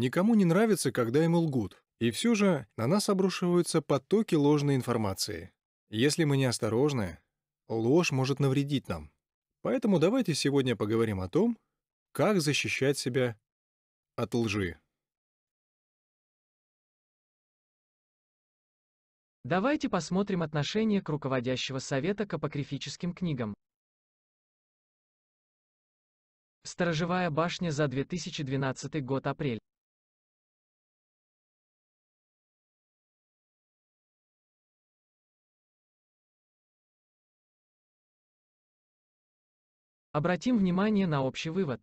Никому не нравится, когда ему лгут. И все же на нас обрушиваются потоки ложной информации. Если мы неосторожны, ложь может навредить нам. Поэтому давайте сегодня поговорим о том, как защищать себя от лжи. Давайте посмотрим отношение к руководящего совета к апокрифическим книгам. Сторожевая башня за 2012 год апрель. Обратим внимание на общий вывод.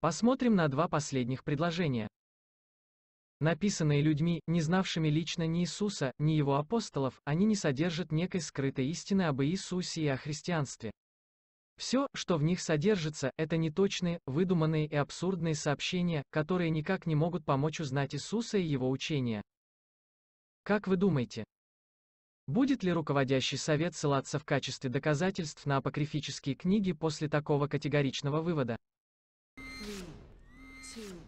Посмотрим на два последних предложения. Написанные людьми, не знавшими лично ни Иисуса, ни его апостолов, они не содержат некой скрытой истины об Иисусе и о христианстве. Все, что в них содержится, это неточные, выдуманные и абсурдные сообщения, которые никак не могут помочь узнать Иисуса и его учения. Как вы думаете, Будет ли руководящий совет ссылаться в качестве доказательств на апокрифические книги после такого категоричного вывода? Three,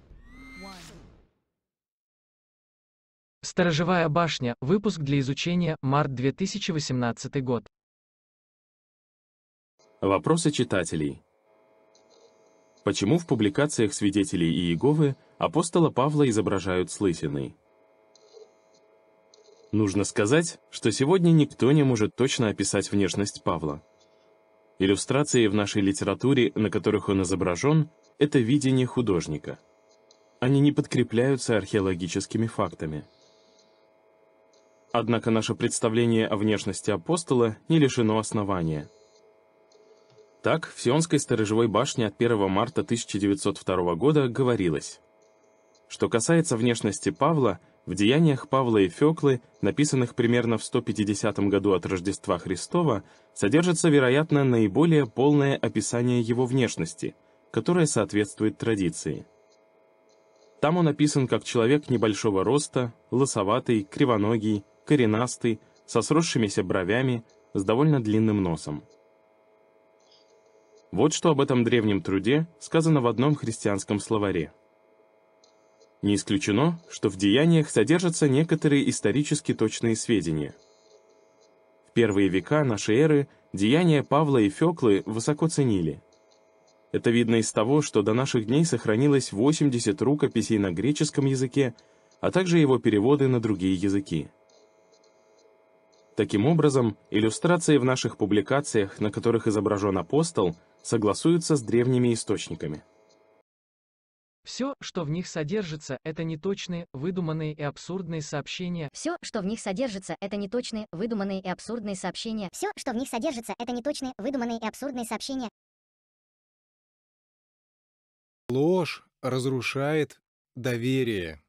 Сторожевая башня, выпуск для изучения, март 2018 год. Вопросы читателей. Почему в публикациях свидетелей Иеговы апостола Павла изображают с лысиной? Нужно сказать, что сегодня никто не может точно описать внешность Павла. Иллюстрации в нашей литературе, на которых он изображен, это видение художника. Они не подкрепляются археологическими фактами. Однако наше представление о внешности апостола не лишено основания. Так, в Сионской сторожевой башне от 1 марта 1902 года говорилось. Что касается внешности Павла – в «Деяниях Павла и Феклы», написанных примерно в 150 году от Рождества Христова, содержится, вероятно, наиболее полное описание его внешности, которое соответствует традиции. Там он описан как человек небольшого роста, лосоватый, кривоногий, коренастый, со сросшимися бровями, с довольно длинным носом. Вот что об этом древнем труде сказано в одном христианском словаре – не исключено, что в деяниях содержатся некоторые исторически точные сведения. В первые века нашей эры деяния Павла и Феклы высоко ценили. Это видно из того, что до наших дней сохранилось 80 рукописей на греческом языке, а также его переводы на другие языки. Таким образом, иллюстрации в наших публикациях, на которых изображен апостол, согласуются с древними источниками. Все, что в них содержится, это неточные, выдуманные и абсурдные сообщения. Все, что в них содержится, это неточные, выдуманные и абсурдные сообщения. Все, что в них содержится, это неточные, выдуманные и абсурдные сообщения. Ложь разрушает доверие.